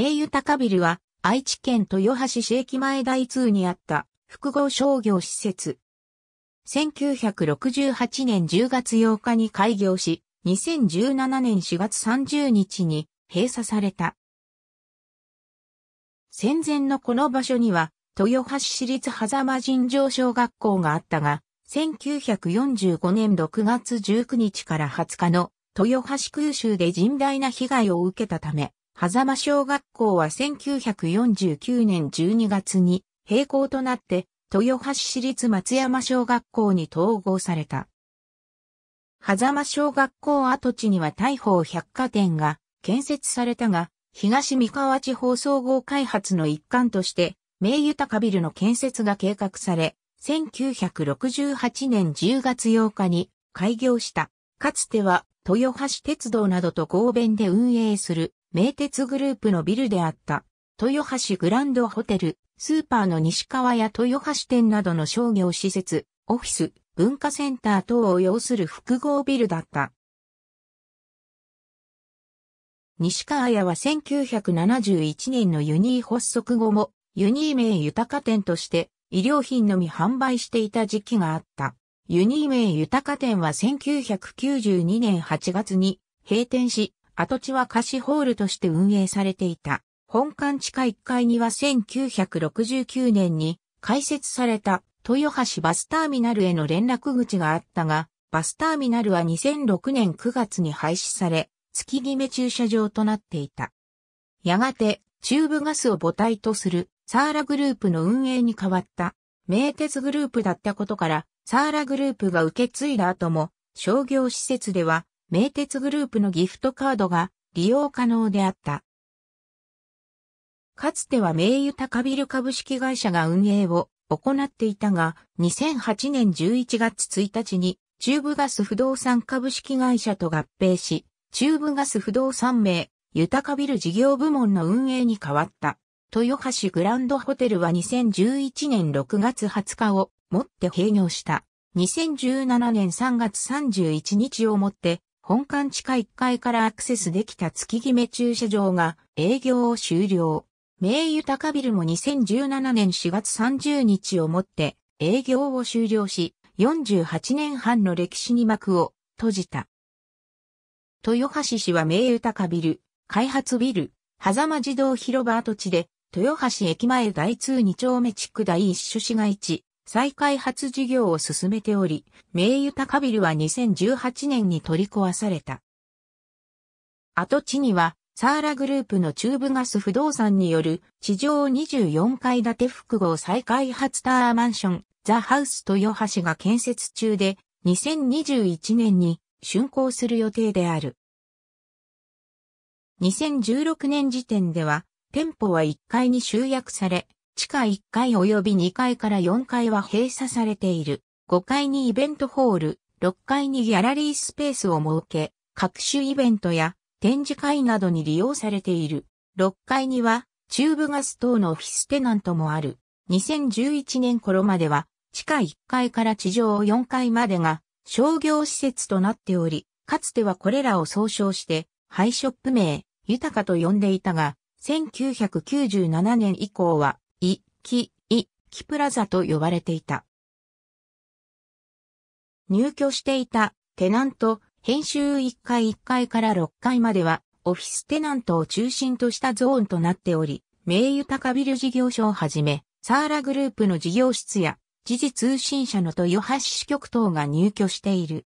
名誉高ビルは愛知県豊橋市駅前台通にあった複合商業施設。1968年10月8日に開業し、2017年4月30日に閉鎖された。戦前のこの場所には、豊橋市立狭間尋常小学校があったが、1945年6月19日から20日の豊橋空襲で甚大な被害を受けたため、狭間小学校は1949年12月に閉校となって、豊橋市立松山小学校に統合された。狭間小学校跡地には大砲百貨店が建設されたが、東三河地方総合開発の一環として、名豊かビルの建設が計画され、1968年10月8日に開業した。かつては豊橋鉄道などと合弁で運営する名鉄グループのビルであった、豊橋グランドホテル、スーパーの西川や豊橋店などの商業施設、オフィス、文化センター等を要する複合ビルだった。西川屋は1971年のユニー発足後も、ユニー名豊か店として医療品のみ販売していた時期があった。ユニー名豊か店は1992年8月に閉店し、跡地は貸しホールとして運営されていた。本館地下1階には1969年に開設された豊橋バスターミナルへの連絡口があったが、バスターミナルは2006年9月に廃止され、月決め駐車場となっていた。やがて、中部ガスを母体とするサーラグループの運営に変わった。名鉄グループだったことから、サーラグループが受け継いだ後も、商業施設では名鉄グループのギフトカードが利用可能であった。かつては名豊カビル株式会社が運営を行っていたが、2008年11月1日に中部ガス不動産株式会社と合併し、中部ガス不動産名、豊かビル事業部門の運営に変わった。豊橋グランドホテルは2011年6月20日をもって閉業した。2017年3月31日をもって本館地下1階からアクセスできた月決め駐車場が営業を終了。名誉高ビルも2017年4月30日をもって営業を終了し、48年半の歴史に幕を閉じた。豊橋市は名誉高ビル、開発ビル、狭間自動広場跡地で、豊橋駅前第2 2丁目地区第1種市街地、再開発事業を進めており、名誉高ビルは2018年に取り壊された。跡地には、サーラグループの中部ガス不動産による地上24階建て複合再開発タワーマンション、ザ・ハウス豊橋が建設中で、2021年に竣工する予定である。2016年時点では、店舗は1階に集約され、地下1階及び2階から4階は閉鎖されている。5階にイベントホール、6階にギャラリースペースを設け、各種イベントや展示会などに利用されている。6階には、チューブガス等のオフィステナントもある。2011年頃までは、地下1階から地上4階までが商業施設となっており、かつてはこれらを総称して、ハイショップ名、豊かと呼んでいたが、1997年以降はキ、イ、キプラザと呼ばれていた。入居していたテナント、編集1階1階から6階までは、オフィステナントを中心としたゾーンとなっており、名豊高ビル事業所をはじめ、サーラグループの事業室や、時事通信社の豊橋支局等が入居している。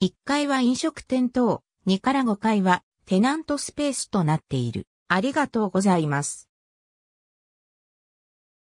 1階は飲食店等、2から5階はテナントスペースとなっている。ありがとうございます。